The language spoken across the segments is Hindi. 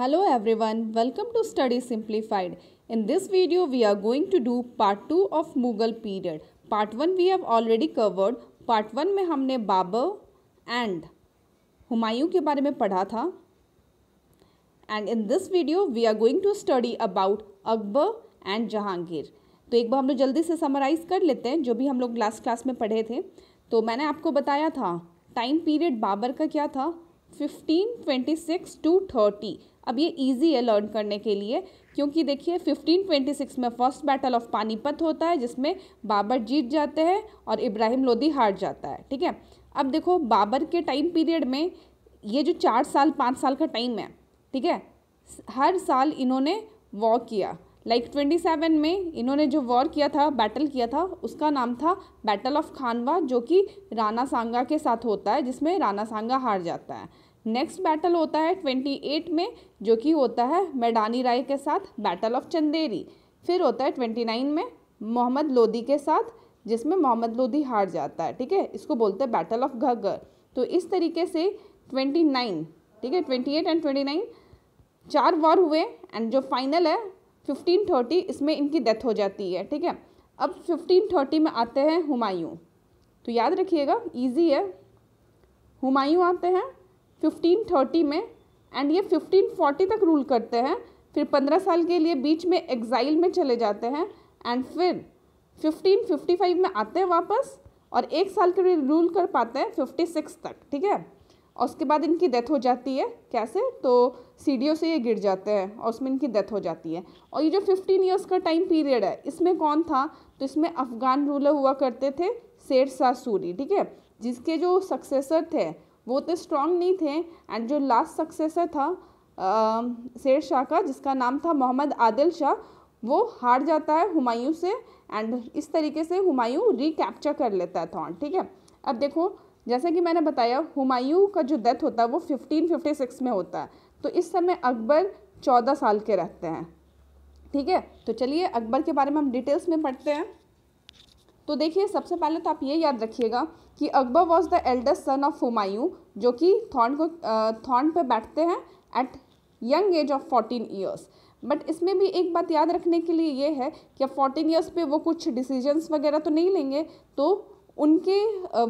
Hello everyone, welcome to study Simplified. In this video we are going to do part two of Mughal period part one we have already covered part one में हमने बाबर एंड हुमायूं के बारे में पढ़ा था and in this video we are going to study about Akbar and Jahangir तो एक बार हम लोग जल्दी से समराइज़ कर लेते हैं जो भी हम लोग लास्ट क्लास में पढ़े थे तो मैंने आपको बताया था टाइम पीरियड बाबर का क्या था fifteen twenty six to thirty अब ये ईजी है लर्न करने के लिए क्योंकि देखिए 1526 में फर्स्ट बैटल ऑफ पानीपत होता है जिसमें बाबर जीत जाते हैं और इब्राहिम लोदी हार जाता है ठीक है अब देखो बाबर के टाइम पीरियड में ये जो चार साल पाँच साल का टाइम है ठीक है हर साल इन्होंने वॉर किया लाइक like ट्वेंटी सेवन में इन्होंने जो वॉर किया था बैटल किया था उसका नाम था बैटल ऑफ खानवा जो कि राना सांगा के साथ होता है जिसमें राना सांगा हार जाता है नेक्स्ट बैटल होता है ट्वेंटी एट में जो कि होता है मैडानी राय के साथ बैटल ऑफ चंदेरी फिर होता है ट्वेंटी नाइन में मोहम्मद लोधी के साथ जिसमें मोहम्मद लोधी हार जाता है ठीक है इसको बोलते हैं बैटल ऑफ घग्गर तो इस तरीके से ट्वेंटी नाइन ठीक है twenty eight and twenty nine चार वॉर हुए एंड जो फाइनल है फिफ्टीन थर्टी इसमें इनकी डेथ हो जाती है ठीक है अब फिफ्टीन थर्टी में आते हैं हुमायूं तो याद रखिएगा ईजी है हुमायूं आते हैं 1530 में एंड ये 1540 तक रूल करते हैं फिर 15 साल के लिए बीच में एग्ज़ाइल में चले जाते हैं एंड फिर 1555 में आते हैं वापस और एक साल के लिए रूल कर पाते हैं 56 तक ठीक है और उसके बाद इनकी डेथ हो जाती है कैसे तो सीढ़ियों से ये गिर जाते हैं और उसमें इनकी डेथ हो जाती है और ये जो 15 इयर्स का टाइम पीरियड है इसमें कौन था तो इसमें अफ़गान रूलर हुआ करते थे शेर शाह सूरी ठीक है जिसके जो सक्सेसर थे वो उतने स्ट्रॉन्ग नहीं थे एंड जो लास्ट सक्सेसर था शेर शाह का जिसका नाम था मोहम्मद आदिल शाह वो हार जाता है हुमायूं से एंड इस तरीके से हुमायूं रिकैप्चर कर लेता है थॉन ठीक है अब देखो जैसे कि मैंने बताया हुमायूं का जो डेथ होता है वो 1556 में होता है तो इस समय अकबर 14 साल के रहते हैं ठीक है तो चलिए अकबर के बारे में हम डिटेल्स में पढ़ते हैं तो देखिए सबसे पहले तो आप ये याद रखिएगा कि Akbar was the eldest son of Humayun जो कि थॉर्न को थॉर्न पर बैठते हैं at young age of fourteen years but इसमें भी एक बात याद रखने के लिए ये है कि अब फोर्टीन ईयर्स पे वो कुछ डिसीजंस वगैरह तो नहीं लेंगे तो उनके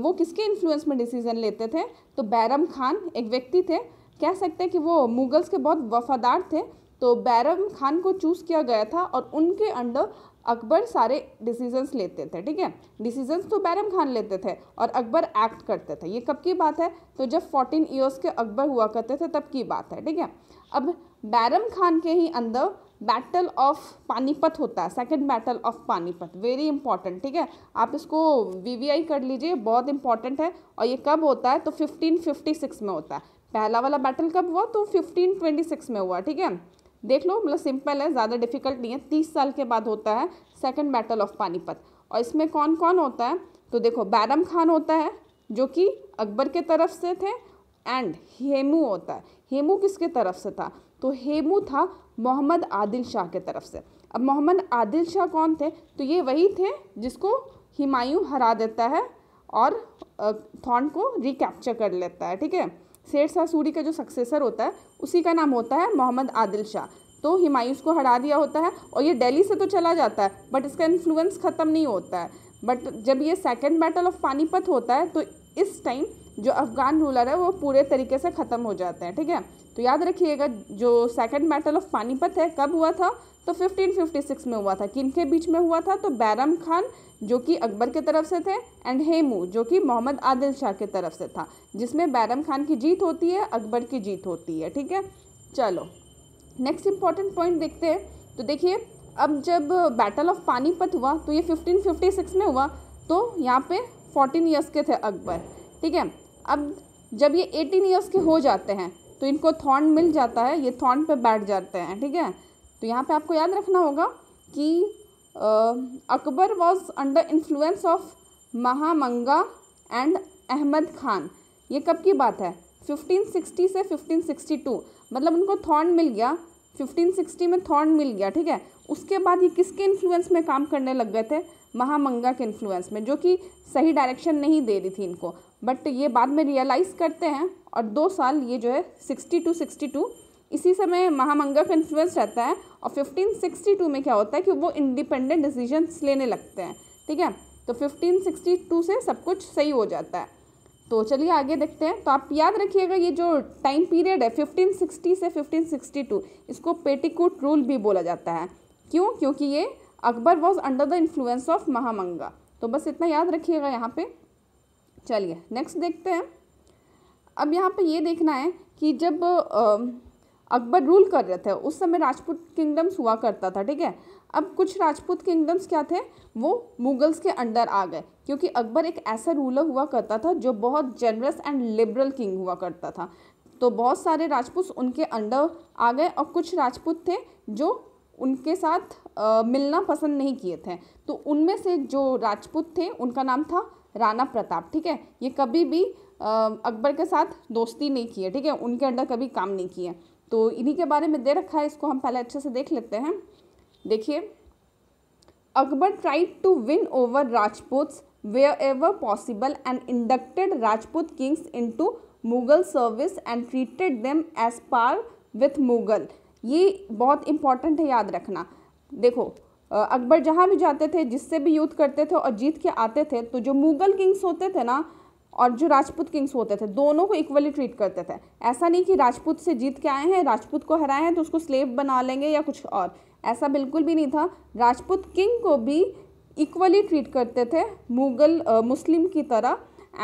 वो किसके इन्फ्लुएंस में डिसीजन लेते थे तो बैरम खान एक व्यक्ति थे कह सकते हैं कि वो मुगल्स के बहुत वफादार थे तो बैरम खान को चूज़ किया गया था और उनके अंडर अकबर सारे डिसीजंस लेते थे ठीक है डिसीजंस तो बैरम खान लेते थे और अकबर एक्ट करते थे ये कब की बात है तो जब 14 ईयर्स के अकबर हुआ करते थे तब की बात है ठीक है अब बैरम खान के ही अंदर बैटल ऑफ पानीपत होता है second battle of Panipat very important ठीक है आप इसको वीवीआई कर लीजिए बहुत इंपॉर्टेंट है और ये कब होता है तो 1556 में होता है पहला वाला बैटल कब हुआ तो 1526 में हुआ ठीक है देख लो मतलब सिंपल है ज़्यादा डिफिकल्ट नहीं है तीस साल के बाद होता है सेकेंड बैटल ऑफ पानीपत और इसमें कौन कौन होता है तो देखो बैरम खान होता है जो कि अकबर के तरफ से थे एंड हेमू होता है हेमू किसके तरफ से था तो हेमू था मोहम्मद आदिल शाह के तरफ से अब मोहम्मद आदिल शाह कौन थे तो ये वही थे जिसको हिमायूं हरा देता है और थॉन को रिकैप्चर कर लेता है ठीक है शेर शाह सूरी का जो सक्सेसर होता है उसी का नाम होता है मोहम्मद आदिल शाह तो हिमायूस को हरा दिया होता है और ये दिल्ली से तो चला जाता है बट इसका इन्फ्लुएंस ख़त्म नहीं होता है बट जब ये सेकेंड बैटल ऑफ पानीपत होता है तो इस टाइम जो अफ़गान रूलर है वो पूरे तरीके से ख़त्म हो जाते हैं ठीक है तो याद रखिएगा जो सेकेंड बैटल ऑफ पानीपत है कब हुआ था तो 1556 में हुआ था किन के बीच में हुआ था तो बैरम खान जो कि अकबर के तरफ से थे एंड हेमू जो कि मोहम्मद आदिल शाह के तरफ से था जिसमें बैरम खान की जीत होती है अकबर की जीत होती है ठीक है चलो नेक्स्ट इंपॉर्टेंट पॉइंट देखते हैं तो देखिए अब जब बैटल ऑफ पानीपत हुआ तो ये 1556 में हुआ तो यहाँ पे 14 ईयर्स के थे अकबर ठीक है अब जब ये 18 ईयर्स के हो जाते हैं तो इनको थॉर्न मिल जाता है ये थॉर्न पे बैठ जाते हैं ठीक है तो यहाँ पे आपको याद रखना होगा कि Akbar was under influence of महामंगा and Ahmad Khan ये कब की बात है 1560 से 1562 मतलब उनको थॉर्न मिल गया 1560 में थॉर्न मिल गया ठीक है उसके बाद ये किसके इन्फ्लुएंस में काम करने लग गए थे महामंगा के इन्फ्लुएंस में जो कि सही डायरेक्शन नहीं दे रही थी इनको बट ये बाद में रियलाइज़ करते हैं और दो साल ये जो है सिक्सटी टू सिक्सटी टू इसी समय महामंगा का इन्फ्लुएंस रहता है और 1562 में क्या होता है कि वो इंडिपेंडेंट डिसीजंस लेने लगते हैं ठीक है तो 1562 से सब कुछ सही हो जाता है तो चलिए आगे देखते हैं तो आप याद रखिएगा ये जो टाइम पीरियड है 1560 से 1562 इसको पेटिकूट रूल भी बोला जाता है क्यों क्योंकि ये Akbar was under the influence of महामंगा तो बस इतना याद रखिएगा यहाँ पर चलिए नेक्स्ट देखते हैं अब यहाँ पर ये देखना है कि जब अकबर रूल कर रहे थे उस समय राजपूत किंगडम्स हुआ करता था ठीक है अब कुछ राजपूत किंगडम्स क्या थे वो मुगल्स के अंडर आ गए क्योंकि अकबर एक ऐसा रूलर हुआ करता था जो बहुत जनरस एंड लिबरल किंग हुआ करता था तो बहुत सारे राजपूत उनके अंडर आ गए और कुछ राजपूत थे जो उनके साथ आ, मिलना पसंद नहीं किए थे तो उनमें से जो राजपूत थे उनका नाम था राणा प्रताप ठीक है ये कभी भी अकबर के साथ दोस्ती नहीं किए ठीक है उनके अंडर कभी काम नहीं किए तो इन्हीं के बारे में दे रखा है इसको हम पहले अच्छे से देख लेते हैं देखिए Akbar tried to win over Rajput wherever possible and inducted Rajput kings into Mughal service and treated them as par with Mughal ये बहुत इंपॉर्टेंट है याद रखना देखो अकबर जहाँ भी जाते थे जिससे भी युद्ध करते थे और जीत के आते थे तो जो मुगल किंग्स होते थे ना और जो राजपूत किंग्स होते थे दोनों को इक्वली ट्रीट करते थे ऐसा नहीं कि राजपूत से जीत के आए हैं राजपूत को हराए हैं तो उसको स्लेव बना लेंगे या कुछ और ऐसा बिल्कुल भी नहीं था राजपूत किंग को भी इक्वली ट्रीट करते थे मुगल मुस्लिम की तरह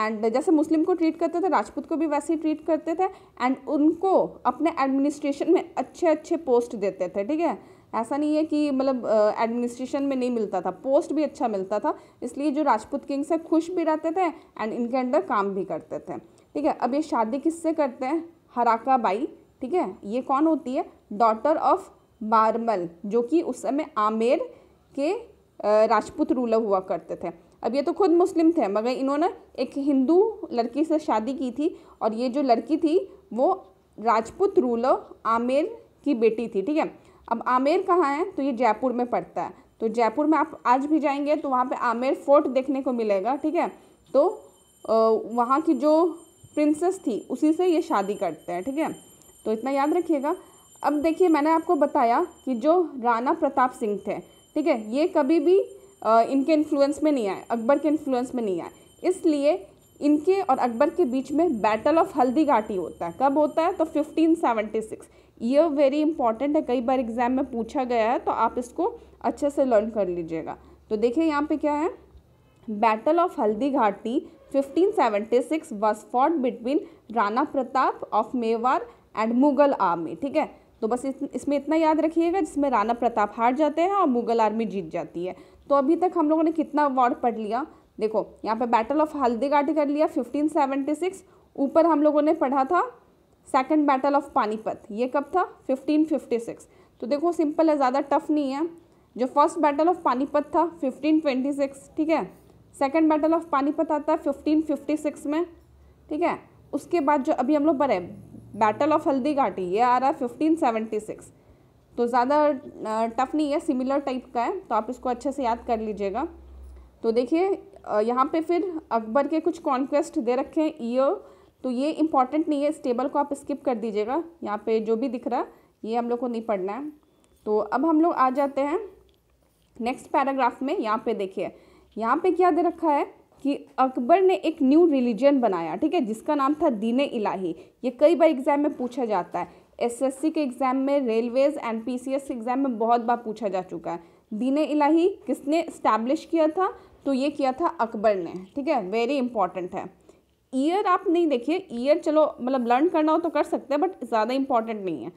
एंड जैसे मुस्लिम को ट्रीट करते थे राजपूत को भी वैसे ही ट्रीट करते थे एंड उनको अपने एडमिनिस्ट्रेशन में अच्छे अच्छे पोस्ट देते थे ठीक है ऐसा नहीं है कि मतलब एडमिनिस्ट्रेशन में नहीं मिलता था पोस्ट भी अच्छा मिलता था इसलिए जो राजपूत किंग्स है खुश भी रहते थे एंड इनके अंडर काम भी करते थे ठीक है अब ये शादी किससे करते हैं हराका बाई ठीक है ये कौन होती है डॉटर ऑफ बारमल जो कि उस समय आमेर के राजपूत रूलर हुआ करते थे अब ये तो खुद मुस्लिम थे मगर इन्होंने एक हिंदू लड़की से शादी की थी और ये जो लड़की थी वो राजपूत रूलर आमेर की बेटी थी ठीक है अब आमेर कहाँ है तो ये जयपुर में पड़ता है तो जयपुर में आप आज भी जाएंगे तो वहाँ पे आमेर फोर्ट देखने को मिलेगा ठीक है तो वहाँ की जो प्रिंसेस थी उसी से ये शादी करते हैं ठीक है थीके? तो इतना याद रखिएगा अब देखिए मैंने आपको बताया कि जो राणा प्रताप सिंह थे ठीक है ये कभी भी इनके इन्फ्लुएंस में नहीं आए अकबर के इन्फ्लुएंस में नहीं आए इसलिए इनके और अकबर के बीच में बैटल ऑफ हल्दी घाटी होता है कब होता है तो फिफ्टीन ये वेरी इंपॉर्टेंट है कई बार एग्ज़ाम में पूछा गया है तो आप इसको अच्छे से लर्न कर लीजिएगा तो देखिए यहाँ पे क्या है battle of Haldighati fifteen six was fought between Rana Pratap of Mewar and Mughal army ठीक है तो बस इस, इसमें इतना याद रखिएगा जिसमें राणा प्रताप हार जाते हैं और मुगल आर्मी जीत जाती है तो अभी तक हम लोगों ने कितना अवार्ड पढ़ लिया देखो यहाँ पे बैटल ऑफ हल्दी घाटी कर लिया फिफ्टीन ऊपर हम लोगों ने पढ़ा था सेकेंड बैटल ऑफ पानीपत ये कब था 1556 तो देखो सिंपल है ज़्यादा टफ नहीं है जो फर्स्ट बैटल ऑफ पानीपत था 1526 ठीक है सेकेंड बैटल ऑफ पानीपत आता है 1556 में ठीक है उसके बाद जो अभी हम लोग बड़े बैटल ऑफ हल्दी घाटी ये आ रहा है फिफ्टीन तो ज़्यादा टफ नहीं है सिमिलर टाइप का है तो आप इसको अच्छे से याद कर लीजिएगा तो देखिए यहाँ पे फिर अकबर के कुछ कॉन्क्वेस्ट दे रखे हैं ईयर तो ये इंपॉर्टेंट नहीं है इस टेबल को आप स्किप कर दीजिएगा यहाँ पे जो भी दिख रहा ये हम लोग को नहीं पढ़ना है तो अब हम लोग आ जाते हैं नेक्स्ट पैराग्राफ में यहाँ पे देखिए यहाँ पे क्या दे रखा है कि अकबर ने एक न्यू रिलीजन बनाया ठीक है जिसका नाम था दीन इलाही ये कई बार एग्ज़ाम में पूछा जाता है एस के एग्ज़ाम में रेलवेज़ एंड पीसीएस एग्ज़ाम में बहुत बार पूछा जा चुका है दीन इलाही किसने इस्टेब्लिश किया था तो ये किया था अकबर ने ठीक है वेरी इंपॉर्टेंट है ईयर आप नहीं देखिए ईयर चलो मतलब लर्न करना हो तो कर सकते हैं बट ज़्यादा इम्पॉर्टेंट नहीं है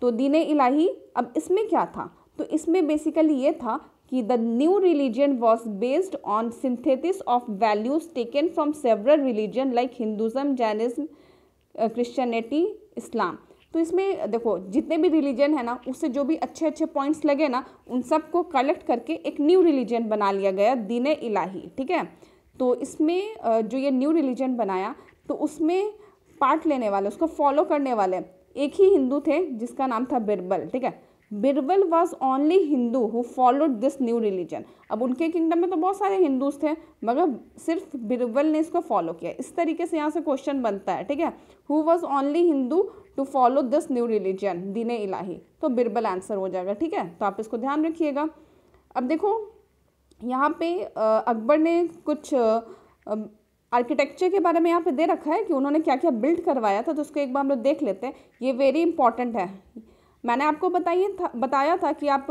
तो दीन इलाही अब इसमें क्या था तो इसमें बेसिकली ये था कि the new religion was based on synthesis of values taken from several religion like Hinduism Jainism Christianity Islam तो इसमें देखो जितने भी रिलीजन है ना उससे जो भी अच्छे अच्छे पॉइंट्स लगे ना उन सबको कलेक्ट करके एक न्यू रिलीजन बना लिया गया दीन इलाही ठीक है तो इसमें जो ये न्यू रिलीजन बनाया तो उसमें पार्ट लेने वाले उसको फॉलो करने वाले एक ही हिंदू थे जिसका नाम था बिरबल ठीक है Birbal was only Hindu who followed this new religion अब उनके किंगडम में तो बहुत सारे हिंदूज थे मगर सिर्फ बिरबल ने इसको फॉलो किया इस तरीके से यहाँ से क्वेश्चन बनता है ठीक है who was only Hindu to follow this new religion Din Ilahi तो बिरबल आंसर हो जाएगा ठीक है तो आप इसको ध्यान रखिएगा अब देखो यहाँ पे अकबर ने कुछ आर्किटेक्चर के बारे में यहाँ पे दे रखा है कि उन्होंने क्या क्या बिल्ड करवाया था तो उसको एक बार हम लोग देख लेते हैं ये वेरी इंपॉर्टेंट है मैंने आपको बताइए था बताया था कि आप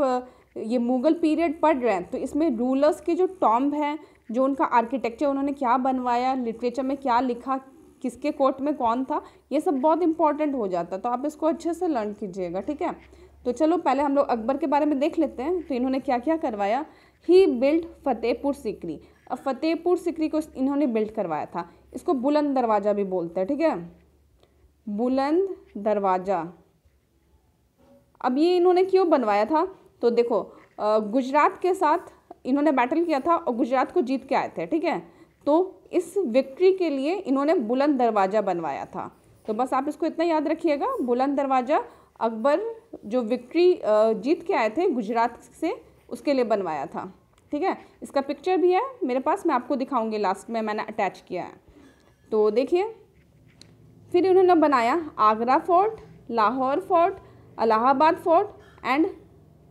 ये मुग़ल पीरियड पढ़ रहे हैं तो इसमें रूलर्स के जो टॉम्ब हैं जो उनका आर्किटेक्चर उन्होंने क्या बनवाया लिटरेचर में क्या लिखा किसके कोर्ट में कौन था ये सब बहुत इंपॉर्टेंट हो जाता तो आप इसको अच्छे से लर्न कीजिएगा ठीक है तो चलो पहले हम लोग अकबर के बारे में देख लेते हैं तो इन्होंने क्या क्या करवाया ही बिल्ट फतेहपुर सिकरी अब फतेहपुर सिकरी को इन्होंने बिल्ट करवाया था इसको बुलंद दरवाज़ा भी बोलते हैं ठीक है बुलंद दरवाज़ा अब ये इन्होंने क्यों बनवाया था तो देखो गुजरात के साथ इन्होंने बैटल किया था और गुजरात को जीत के आए थे ठीक है तो इस विक्ट्री के लिए इन्होंने बुलंद दरवाज़ा बनवाया था तो बस आप इसको इतना याद रखिएगा बुलंद दरवाज़ा अकबर जो विक्ट्री जीत के आए थे गुजरात से उसके लिए बनवाया था ठीक है इसका पिक्चर भी है मेरे पास मैं आपको दिखाऊंगी लास्ट में मैंने अटैच किया है तो देखिए फिर इन्होंने बनाया Agra fort Lahore fort Allahabad fort and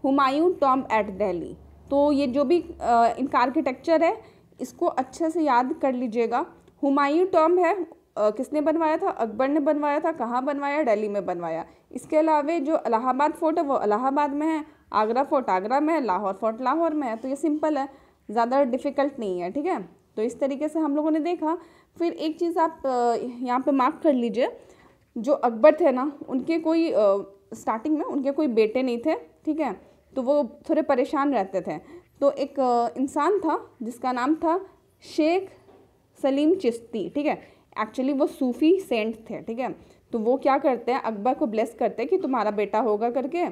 Humayun tomb at Delhi तो ये जो भी इनका आर्किटेक्चर है इसको अच्छे से याद कर लीजिएगा हुमायूं टॉम है आ, किसने बनवाया था अकबर ने बनवाया था कहाँ बनवाया दिल्ली में बनवाया इसके अलावा जो इलाहाबाद फोर्ट है वो इलाहाबाद में है आगरा फोर्ट आगरा में है लाहौर फोर्ट लाहौर में है तो ये सिंपल है ज़्यादा डिफ़िकल्ट नहीं है ठीक है तो इस तरीके से हम लोगों ने देखा फिर एक चीज़ आप यहाँ पे मार्क कर लीजिए जो अकबर थे ना उनके कोई स्टार्टिंग में उनके कोई बेटे नहीं थे ठीक है तो वो थोड़े परेशान रहते थे तो एक इंसान था जिसका नाम था शेख सलीम चिश्ती ठीक है एक्चुअली वो सूफ़ी सेंट थे ठीक है तो वो क्या करते हैं अकबर को ब्लेस करते हैं कि तुम्हारा बेटा होगा करके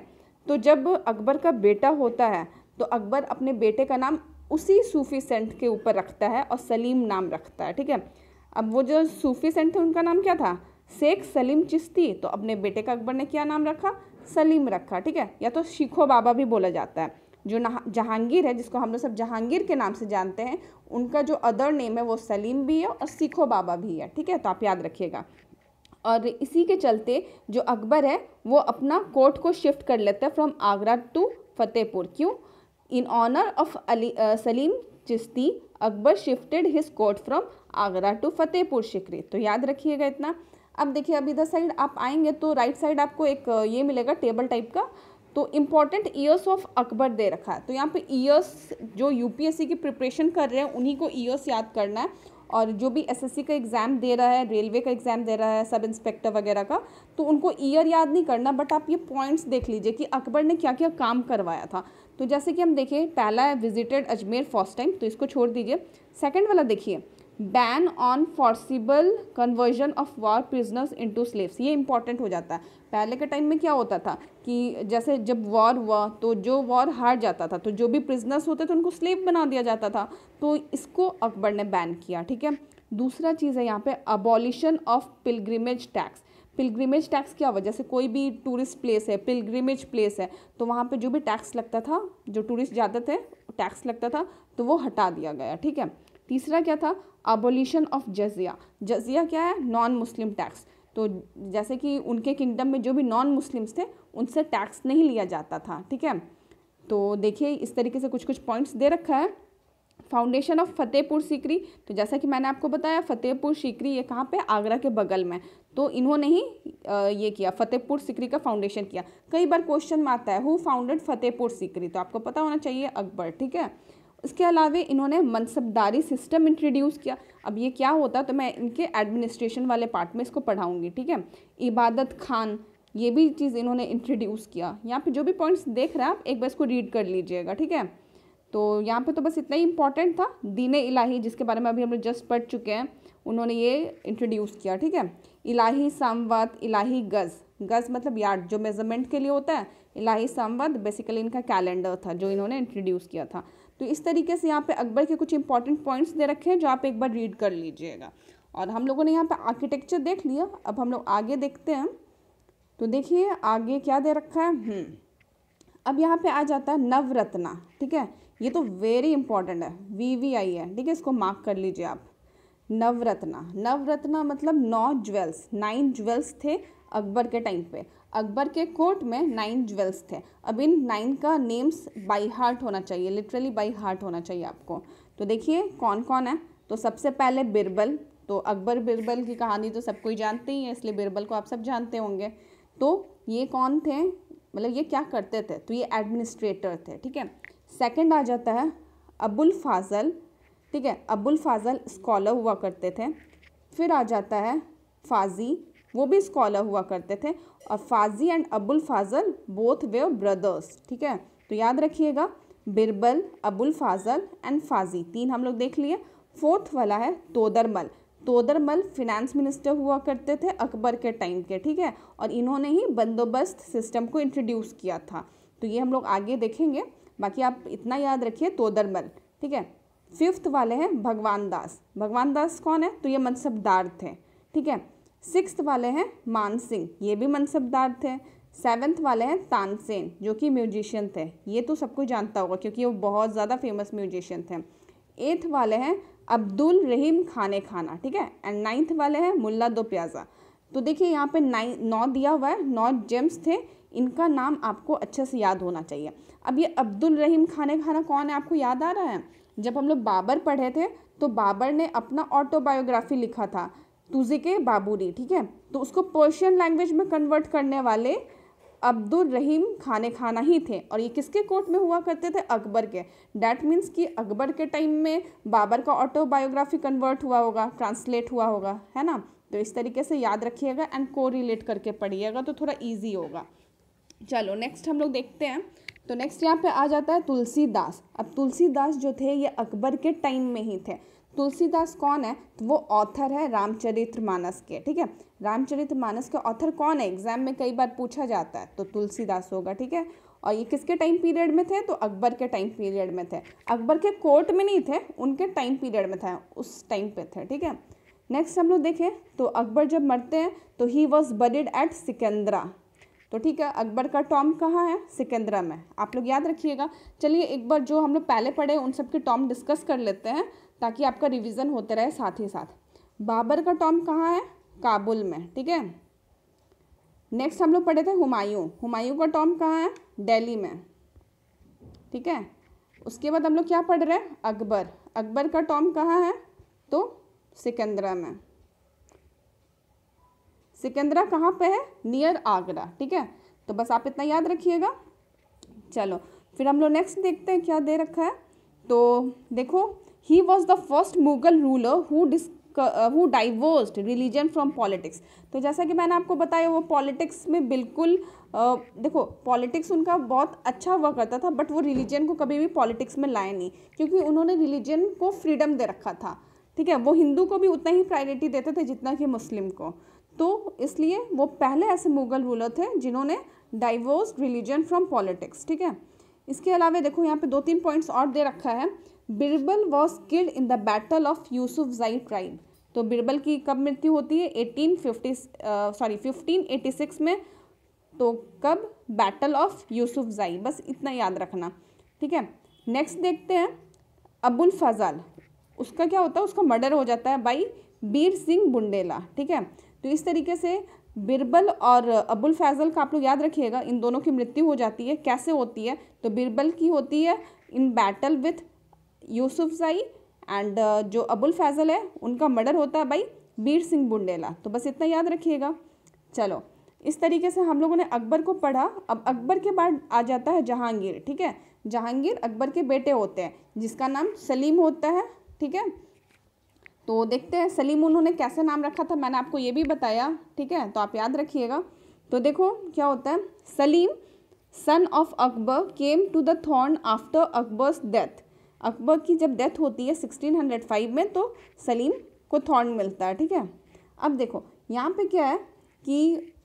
तो जब अकबर का बेटा होता है तो अकबर अपने बेटे का नाम उसी सूफ़ी सेंट के ऊपर रखता है और सलीम नाम रखता है ठीक है अब वो जो सूफ़ी सेंट थे उनका नाम क्या था शेख सलीम चिश्ती तो अपने बेटे का अकबर ने क्या नाम रखा सलीम रखा ठीक है या तो शिखो बाबा भी बोला जाता है जो जहांगीर है जिसको हम लोग सब जहांगीर के नाम से जानते हैं उनका जो अदर नेम है वो सलीम भी है और सीखो बाबा भी है ठीक है तो आप याद रखिएगा और इसी के चलते जो अकबर है वो अपना कोर्ट को शिफ्ट कर लेता है फ्रॉम आगरा टू फतेहपुर क्यों in honour of Ali Salim Chishti Akbar shifted his court from Agra to Fatehpur Sikri तो याद रखिएगा इतना अब देखिए अब इधर साइड आप आएंगे तो राइट साइड आपको एक ये मिलेगा टेबल टाइप का तो इम्पॉर्टेंट ईयर्स ऑफ अकबर दे रखा है तो यहाँ पे ईयर्स जो यूपीएससी की प्रिपरेशन कर रहे हैं उन्हीं को ईयर्स याद करना है और जो भी एसएससी का एग्ज़ाम दे रहा है रेलवे का एग्ज़ाम दे रहा है सब इंस्पेक्टर वगैरह का तो उनको ईयर याद नहीं करना बट आप ये पॉइंट्स देख लीजिए कि अकबर ने क्या क्या काम करवाया था तो जैसे कि हम देखें पहला है विजिटेड अजमेर फर्स्ट टाइम तो इसको छोड़ दीजिए सेकेंड वाला देखिए ban on forcible conversion of war prisoners into slaves ये इंपॉर्टेंट हो जाता है पहले के टाइम में क्या होता था कि जैसे जब वॉर हुआ तो जो वॉर हार जाता था तो जो भी प्रिजनर्स होते थे उनको स्लेव बना दिया जाता था तो इसको अकबर ने बैन किया ठीक है दूसरा चीज़ है यहाँ पे abolition of pilgrimage tax pilgrimage tax क्या हुआ जैसे कोई भी टूरिस्ट प्लेस है पिलग्रिमेज प्लेस है तो वहाँ पे जो भी टैक्स लगता था जो टूरिस्ट जाते थे टैक्स लगता था तो वो हटा दिया गया ठीक है तीसरा क्या था अबोलिशन ऑफ जजिया जजिया क्या है नॉन मुस्लिम टैक्स तो जैसे कि उनके किंगडम में जो भी नॉन मुस्लिम्स थे उनसे टैक्स नहीं लिया जाता था ठीक है तो देखिए इस तरीके से कुछ कुछ पॉइंट्स दे रखा है फाउंडेशन ऑफ फतेहपुर सीकरी तो जैसा कि मैंने आपको बताया फतेहपुर सीकरी ये कहाँ पे आगरा के बगल में तो इन्होंने ही ये किया फतेहपुर सीकरी का फाउंडेशन किया कई बार क्वेश्चन में आता है हु फाउंडेड फतेहपुर सीकरी तो आपको पता होना चाहिए अकबर ठीक है इसके अलावा इन्होंने मनसबदारी सिस्टम इंट्रोड्यूस किया अब ये क्या होता तो मैं इनके एडमिनिस्ट्रेशन वाले पार्ट में इसको पढ़ाऊँगी ठीक है इबादत खान ये भी चीज़ इन्होंने इंट्रोड्यूस किया यहाँ पे जो भी पॉइंट्स देख रहे हैं आप एक बार इसको रीड कर लीजिएगा ठीक है तो यहाँ पे तो बस इतना ही इम्पॉर्टेंट था दीन इलाही जिसके बारे में अभी हम लोग जस्ट पढ़ चुके हैं उन्होंने ये इंट्रोड्यूस किया ठीक है इलाही संवाद इलाही गज़ गज़ मतलब यार्ड जो मेजरमेंट के लिए होता है इलाही सामवाद बेसिकली इनका कैलेंडर था जो इन्होंने इंट्रोड्यूस किया था तो इस तरीके से यहाँ पे अकबर के कुछ इंपॉर्टेंट पॉइंट्स दे रखे हैं जो आप एक बार रीड कर लीजिएगा और हम लोगों ने यहाँ पे आर्किटेक्चर देख लिया अब हम लोग आगे देखते हैं तो देखिए आगे क्या दे रखा है हम्म। अब यहाँ पे आ जाता है नवरत्ना ठीक है ये तो वेरी इंपॉर्टेंट है वी वी आई है ठीक है इसको मार्क कर लीजिए आप नवरत्ना नवरत्ना मतलब नौ ज्वेल्स नाइन ज्वेल्स थे अकबर के टाइम पे अकबर के कोर्ट में नाइन ज्वेल्स थे अब इन नाइन का नेम्स बाई हार्ट होना चाहिए लिटरली बाई हार्ट होना चाहिए आपको तो देखिए कौन कौन है तो सबसे पहले बिरबल तो अकबर बिरबल की कहानी तो सब कोई जानते ही है इसलिए बिरबल को आप सब जानते होंगे तो ये कौन थे मतलब ये क्या करते थे तो ये एडमिनिस्ट्रेटर थे ठीक है सेकेंड आ जाता है अबुल फाजल ठीक है अबुल फाजल स्कॉलर हुआ करते थे फिर आ जाता है फाजी वो भी स्कॉलर हुआ करते थे और Faizi and Abul Fazal both were brothers ठीक है तो याद रखिएगा बिरबल अबुल फाजल एंड फाजी तीन हम लोग देख लिए फोर्थ वाला है तोदरमल तोदरमल फिनेंस मिनिस्टर हुआ करते थे अकबर के टाइम के ठीक है और इन्होंने ही बंदोबस्त सिस्टम को इंट्रोड्यूस किया था तो ये हम लोग आगे देखेंगे बाकी आप इतना याद रखिए तोदरमल ठीक है फिफ्थ वाले हैं भगवान दास भगवान दास कौन है तो ये मनसबदार थे ठीक है सिक्स वाले हैं मानसिंह ये भी मनसबदार थे सेवन्थ वाले हैं तानसेन जो कि म्यूजिशियन थे ये तो सबको जानता होगा क्योंकि वो बहुत ज़्यादा फेमस म्यूजिशियन थे एट्थ वाले हैं अब्दुल रहीम खाने खाना ठीक है एंड नाइन्थ वाले हैं मुल्ला दो प्याजा तो देखिए यहाँ पे नाइन नौ दिया हुआ है नौ जेम्स थे इनका नाम आपको अच्छे से याद होना चाहिए अब ये अब्दुल रहीम खाने खाना कौन है आपको याद आ रहा है जब हम लोग बाबर पढ़े थे तो बाबर ने अपना ऑटोबायोग्राफी लिखा था तुजी के बाबूरी ठीक है तो उसको पर्शियन लैंग्वेज में कन्वर्ट करने वाले अब्दुल रहीम खाने खाना ही थे और ये किसके कोर्ट में हुआ करते थे अकबर के डैट मीन्स कि अकबर के टाइम में बाबर का ऑटोबायोग्राफी कन्वर्ट हुआ होगा ट्रांसलेट हुआ होगा है ना तो इस तरीके से याद रखिएगा एंड को रिलेट करके पढ़िएगा तो थोड़ा ईजी होगा चलो नेक्स्ट हम लोग देखते हैं तो नेक्स्ट यहाँ पे आ जाता है तुलसीदास अब तुलसीदास जो थे ये अकबर के टाइम में ही थे तुलसीदास कौन है तो वो ऑथर है रामचरित्र मानस के ठीक है रामचरित्र मानस के ऑथर कौन है एग्जाम में कई बार पूछा जाता है तो तुलसीदास होगा ठीक है और ये किसके टाइम पीरियड में थे तो अकबर के टाइम पीरियड में थे अकबर के कोर्ट में नहीं थे उनके टाइम पीरियड में था उस टाइम पे थे ठीक है नेक्स्ट हम लोग देखें तो अकबर जब मरते हैं तो he was buried at Sikandra तो ठीक है अकबर का टॉम कहाँ है सिकंदरा में आप लोग याद रखिएगा चलिए एक बार जो हम लोग पहले पढ़े उन सब के टॉम डिस्कस कर लेते हैं ताकि आपका रिविज़न होते रहे साथ ही साथ बाबर का टॉम कहाँ है काबुल में ठीक है नेक्स्ट हम लोग पढ़े थे हुमायूं हुमायूं का टॉम कहाँ है दिल्ली में ठीक है उसके बाद हम लोग क्या पढ़ रहे हैं अकबर अकबर का टॉम कहाँ है तो सिकंदरा में सिकंदरा कहाँ पे है नियर आगरा ठीक है तो बस आप इतना याद रखिएगा चलो फिर हम लोग नेक्स्ट देखते हैं क्या दे रखा है तो देखो he was the first mughal ruler who who divorced religion from politics तो जैसा कि मैंने आपको बताया वो पॉलिटिक्स में बिल्कुल आ, uh, देखो पॉलिटिक्स उनका बहुत अच्छा हुआ करता था बट वो रिलीजन को कभी भी पॉलिटिक्स में लाए नहीं क्योंकि उन्होंने रिलीजन को फ्रीडम दे रखा था ठीक है वो हिंदू को भी उतना ही प्रायोरिटी देते थे जितना कि मुस्लिम को तो इसलिए वो पहले ऐसे मुगल रूलर थे जिन्होंने डाइवोर्स रिलीजन फ्रॉम पॉलिटिक्स ठीक है इसके अलावा देखो यहाँ पे दो तीन पॉइंट्स और दे रखा है Birbal was killed in the battle of जई ट्राइब तो बिरबल की कब मृत्यु होती है eighteen fifty sorry fifteen eighty six में तो कब बैटल ऑफ जई बस इतना याद रखना ठीक है नेक्स्ट देखते हैं अबुल फजल उसका क्या होता है उसका मर्डर हो जाता है बाई बीर सिंह बुंडेला ठीक है तो इस तरीके से बिरबल और अबुल फैजल का आप लोग याद रखिएगा इन दोनों की मृत्यु हो जाती है कैसे होती है तो बिरबल की होती है in battle with Yusufzai and uh, जो अबुल फैज़ल है उनका मर्डर होता है भाई बीर सिंह बुंडेला तो बस इतना याद रखिएगा चलो इस तरीके से हम लोगों ने अकबर को पढ़ा अब अकबर के बाद आ जाता है जहांगीर ठीक है जहांगीर अकबर के बेटे होते हैं जिसका नाम सलीम होता है ठीक है तो देखते हैं सलीम उन्होंने कैसे नाम रखा था मैंने आपको ये भी बताया ठीक है तो आप याद रखिएगा तो देखो क्या होता है Salim son of Akbar came to the throne after Akbar's death Akbar की जब डेथ होती है 1605 में तो सलीम को थॉर्न मिलता है ठीक है अब देखो यहाँ पे क्या है कि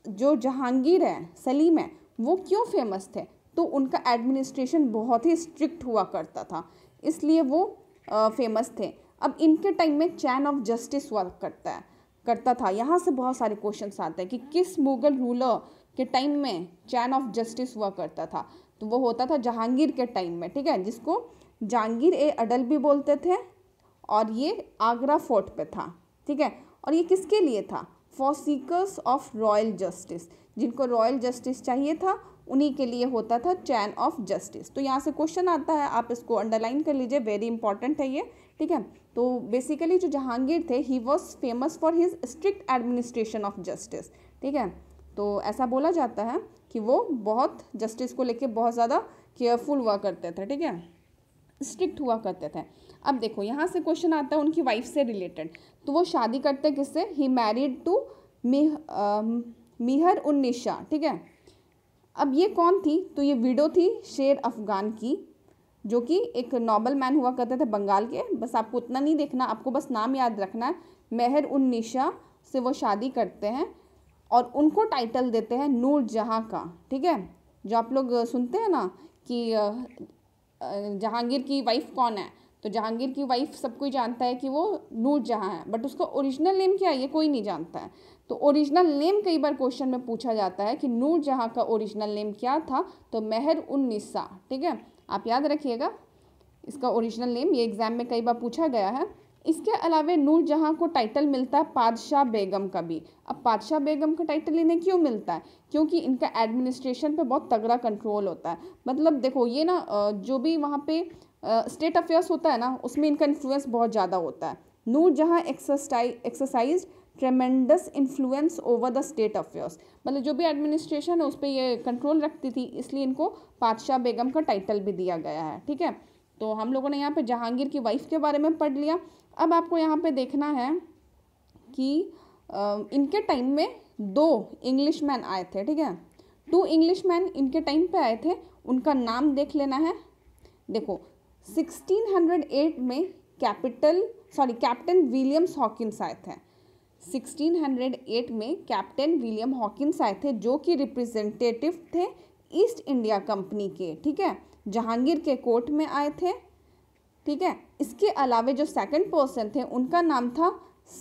जो जहांगीर है सलीम है वो क्यों फेमस थे तो उनका एडमिनिस्ट्रेशन बहुत ही स्ट्रिक्ट हुआ करता था इसलिए वो आ, फेमस थे अब इनके टाइम में चैन ऑफ जस्टिस हुआ करता है करता था यहाँ से बहुत सारे क्वेश्चन आते हैं कि किस मुगल रूलर के टाइम में चैन ऑफ जस्टिस हुआ करता था तो वो होता था जहांगीर के टाइम में ठीक है जिसको जहांगीर ए अडल भी बोलते थे और ये आगरा फोर्ट पे था ठीक है और ये किसके लिए था for seekers of royal justice जिनको रॉयल जस्टिस चाहिए था उन्हीं के लिए होता था चैन ऑफ जस्टिस तो यहाँ से क्वेश्चन आता है आप इसको अंडरलाइन कर लीजिए वेरी इंपॉर्टेंट है ये ठीक है तो बेसिकली जो जहांगीर थे he was famous for his strict administration of justice ठीक है तो ऐसा बोला जाता है कि वो बहुत जस्टिस को लेके बहुत ज़्यादा केयरफुल हुआ करते थे ठीक है स्ट्रिक्ट हुआ करते थे अब देखो यहाँ से क्वेश्चन आता है उनकी वाइफ से रिलेटेड तो वो शादी करते किससे ही मैरिड टू मिहर उन निशा ठीक है अब ये कौन थी तो ये वीडो थी शेर अफगान की जो कि एक नॉबल मैन हुआ करते थे बंगाल के बस आपको उतना नहीं देखना आपको बस नाम याद रखना है मेहर उन निशा से वो शादी करते हैं और उनको टाइटल देते हैं नूर जहाँ का ठीक है जो आप लोग सुनते हैं ना कि जहांगीर की वाइफ कौन है तो जहांगीर की वाइफ सब कोई जानता है कि वो नूर जहाँ है बट उसका ओरिजिनल नेम क्या है ये कोई नहीं जानता है तो ओरिजिनल नेम कई बार क्वेश्चन में पूछा जाता है कि नूर जहाँ का ओरिजिनल नेम क्या था तो मेहर उन्नीसा ठीक है आप याद रखिएगा इसका ओरिजिनल नेम ये एग्ज़ाम में कई बार पूछा गया है इसके अलावा नूर जहाँ को टाइटल मिलता है पादशाह बेगम का भी अब पादशाह बेगम का टाइटल इन्हें क्यों मिलता है क्योंकि इनका एडमिनिस्ट्रेशन पे बहुत तगड़ा कंट्रोल होता है मतलब देखो ये ना जो भी वहाँ पे स्टेट अफेयर्स होता है ना उसमें इनका इन्फ्लुएंस बहुत ज़्यादा होता है Noor Jahan exercise tremendous influence over the state affairs मतलब जो भी एडमिनिस्ट्रेशन है उस पर ये कंट्रोल रखती थी इसलिए इनको पादशाह बेगम का टाइटल भी दिया गया है ठीक है तो हम लोगों ने यहाँ पे जहांगीर की वाइफ के बारे में पढ़ लिया अब आपको यहाँ पे देखना है कि इनके टाइम में दो इंग्लिश मैन आए थे ठीक है टू इंग्लिश मैन इनके टाइम पे आए थे उनका नाम देख लेना है देखो 1608 में capital sorry captain Williams Hawkins आए थे 1608 में कैप्टन विलियम हॉकिंस आए थे जो कि रिप्रेजेंटेटिव थे ईस्ट इंडिया कंपनी के ठीक है जहांगीर के कोर्ट में आए थे ठीक है इसके अलावा जो सेकंड पर्सन थे उनका नाम था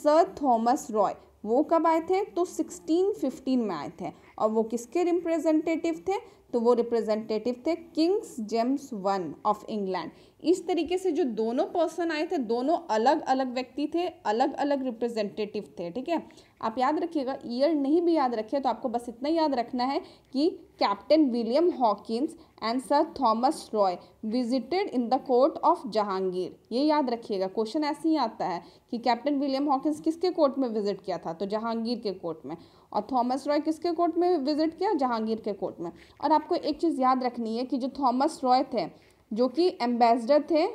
सर थॉमस रॉय वो कब आए थे तो 1615 में आए थे और वो किसके रिप्रेजेंटेटिव थे तो वो रिप्रेजेंटेटिव थे kings James one of England इस तरीके से जो दोनों पर्सन आए थे दोनों अलग अलग व्यक्ति थे अलग अलग रिप्रेजेंटेटिव थे ठीक है आप याद रखिएगा ईयर नहीं भी याद रखे तो आपको बस इतना याद रखना है कि captain William Hawkins and sir Thomas Roe visited in the court of Jahangir ये याद रखिएगा क्वेश्चन ऐसे ही आता है कि कैप्टन विलियम हॉकिंस किसके कोर्ट में विजिट किया था तो जहांगीर के कोर्ट में और थॉमस रॉय किसके कोर्ट में विजिट किया जहांगीर के कोर्ट में और आपको एक चीज़ याद रखनी है कि जो थॉमस रॉय थे जो कि एम्बेसडर थे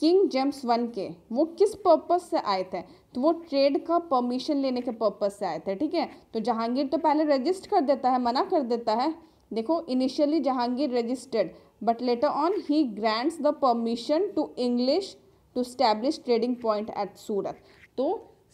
किंग जेम्स वन के वो किस पर्पज़ से आए थे तो वो ट्रेड का परमिशन लेने के पर्पज़ से आए थे ठीक है तो जहांगीर तो पहले रजिस्ट कर देता है मना कर देता है देखो initially Jahangir registered but later on he grants the permission to English to establish trading point at Surat तो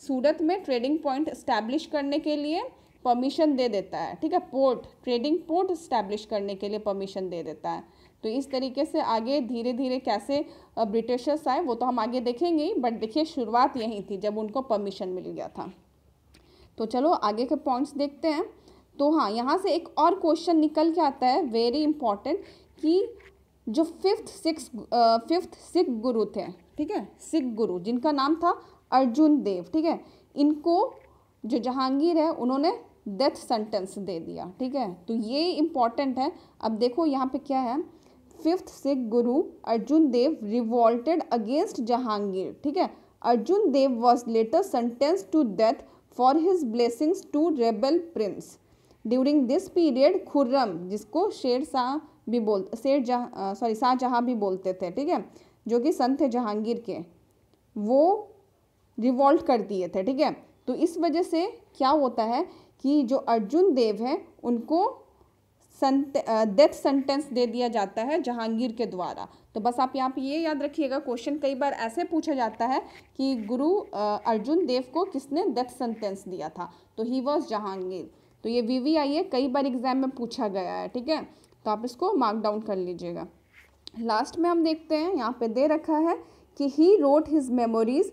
सूरत में ट्रेडिंग पॉइंट इस्टेब्लिश करने के लिए परमिशन दे देता है ठीक है पोर्ट ट्रेडिंग पोर्ट इस्टेब्लिश करने के लिए परमिशन दे देता है तो इस तरीके से आगे धीरे धीरे कैसे ब्रिटिशर्स आए वो तो हम आगे देखेंगे ही बट देखिए शुरुआत यहीं थी जब उनको परमिशन मिल गया था तो चलो आगे के पॉइंट्स देखते हैं तो हाँ यहाँ से एक और क्वेश्चन निकल के आता है वेरी इंपॉर्टेंट कि जो फिफ्थ सिक्स फिफ्थ सिख गुरु थे ठीक है सिख गुरु जिनका नाम था अर्जुन देव ठीक है इनको जो जहांगीर है उन्होंने डेथ सेंटेंस दे दिया ठीक है तो ये इम्पॉर्टेंट है अब देखो यहाँ पे क्या है fifth Sikh guru Arjun Dev revolted against Jahangir ठीक है Arjun Dev was later sentenced to death for his blessings to rebel prince during this period Khurram जिसको शेर शाह भी बोल शेर जहाँ सॉरी शाहजहाँ भी बोलते थे ठीक है जो कि संत थे जहांगीर के वो रिवॉल्ट कर दिए थे ठीक है तो इस वजह से क्या होता है कि जो अर्जुन देव है उनको डेथ सेंटेंस uh, दे दिया जाता है जहांगीर के द्वारा तो बस आप यहाँ पे ये याद रखिएगा क्वेश्चन कई बार ऐसे पूछा जाता है कि गुरु uh, अर्जुन देव को किसने डेथ सेंटेंस दिया था तो ही वॉज जहांगीर तो ये वी वी आई ए कई बार एग्जाम में पूछा गया है ठीक है तो आप इसको मार्क डाउन कर लीजिएगा लास्ट में हम देखते हैं यहाँ पे दे रखा है कि he wrote his memories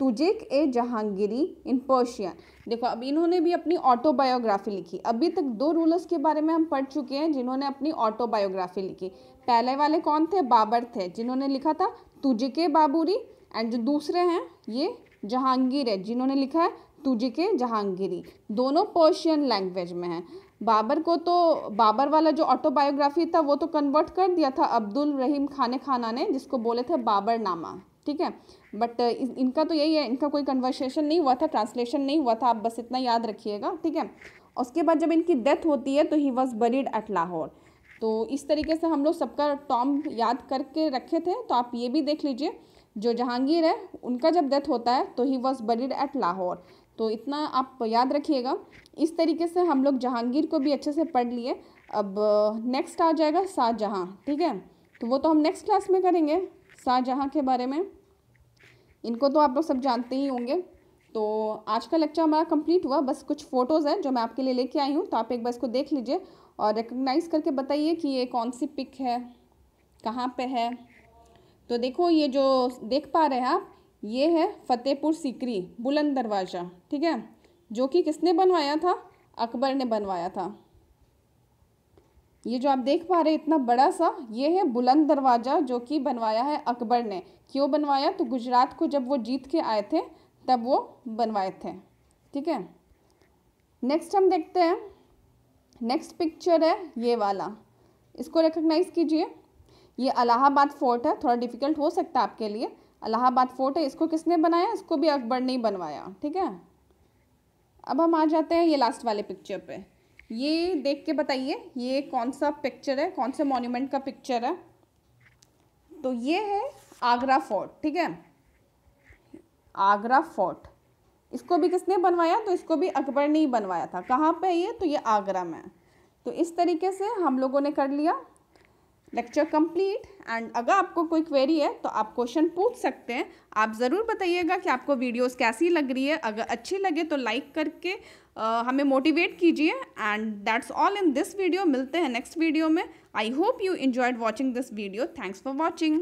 Tuzuk e Jahangiri in Persian देखो अब इन्होंने भी अपनी ऑटोबायोग्राफी लिखी अभी तक दो रूलर्स के बारे में हम पढ़ चुके हैं जिन्होंने अपनी ऑटोबायोग्राफी लिखी पहले वाले कौन थे बाबर थे जिन्होंने लिखा था तुजिके बाबूरी एंड जो दूसरे हैं ये जहांगीर है जिन्होंने लिखा है तुजिके जहांगीरी दोनों पर्शियन लैंग्वेज में हैं बाबर को तो बाबर वाला जो ऑटोबायोग्राफी था वो तो कन्वर्ट कर दिया था अब्दुल रहीम खान खाना ने जिसको बोले थे बाबर नामा ठीक है बट uh, इनका तो यही है इनका कोई कन्वर्सेशन नहीं हुआ था ट्रांसलेशन नहीं हुआ था आप बस इतना याद रखिएगा ठीक है उसके बाद जब इनकी डेथ होती है तो he was buried at Lahore तो इस तरीके से हम लोग सबका टॉम याद करके रखे थे तो आप ये भी देख लीजिए जो जहांगीर है उनका जब डेथ होता है तो he was buried at Lahore तो इतना आप याद रखिएगा इस तरीके से हम लोग जहांगीर को भी अच्छे से पढ़ लिए अब नेक्स्ट uh, आ जाएगा शाहजहाँ ठीक है तो वो तो हम नेक्स्ट क्लास में करेंगे शाहजहाँ के बारे में इनको तो आप लोग सब जानते ही होंगे तो आज का लेक्चर हमारा कंप्लीट हुआ बस कुछ फ़ोटोज़ हैं जो मैं आपके लिए लेके आई हूँ तो आप एक बार इसको देख लीजिए और रिकग्नाइज़ करके बताइए कि ये कौन सी पिक है कहाँ पे है तो देखो ये जो देख पा रहे हैं आप ये है फतेहपुर सीकरी बुलंद दरवाज़ा ठीक है जो कि किसने बनवाया था अकबर ने बनवाया था ये जो आप देख पा रहे इतना बड़ा सा ये है बुलंद दरवाज़ा जो कि बनवाया है अकबर ने क्यों बनवाया तो गुजरात को जब वो जीत के आए थे तब वो बनवाए थे ठीक है नेक्स्ट हम देखते हैं नेक्स्ट पिक्चर है ये वाला इसको रिकग्नाइज़ कीजिए ये अलाहाबाद फोर्ट है थोड़ा डिफ़िकल्ट हो सकता है आपके लिए अलाहाबाद फोर्ट है इसको किसने बनाया इसको भी अकबर ने ही बनवाया ठीक है अब हम आ जाते हैं ये लास्ट वाले पिक्चर पे ये देख के बताइए ये कौन सा पिक्चर है कौन से मॉन्यूमेंट का पिक्चर है तो ये है आगरा फोर्ट ठीक है आगरा फोर्ट इसको भी किसने बनवाया तो इसको भी अकबर ने ही बनवाया था कहाँ पे ये तो ये आगरा में तो इस तरीके से हम लोगों ने कर लिया लेक्चर कंप्लीट एंड अगर आपको कोई क्वेरी है तो आप क्वेश्चन पूछ सकते हैं आप ज़रूर बताइएगा कि आपको वीडियोस कैसी लग रही है अगर अच्छी लगे तो लाइक करके हमें मोटिवेट कीजिए and that's all in this video मिलते हैं नेक्स्ट वीडियो में I hope you enjoyed watching this video thanks for watching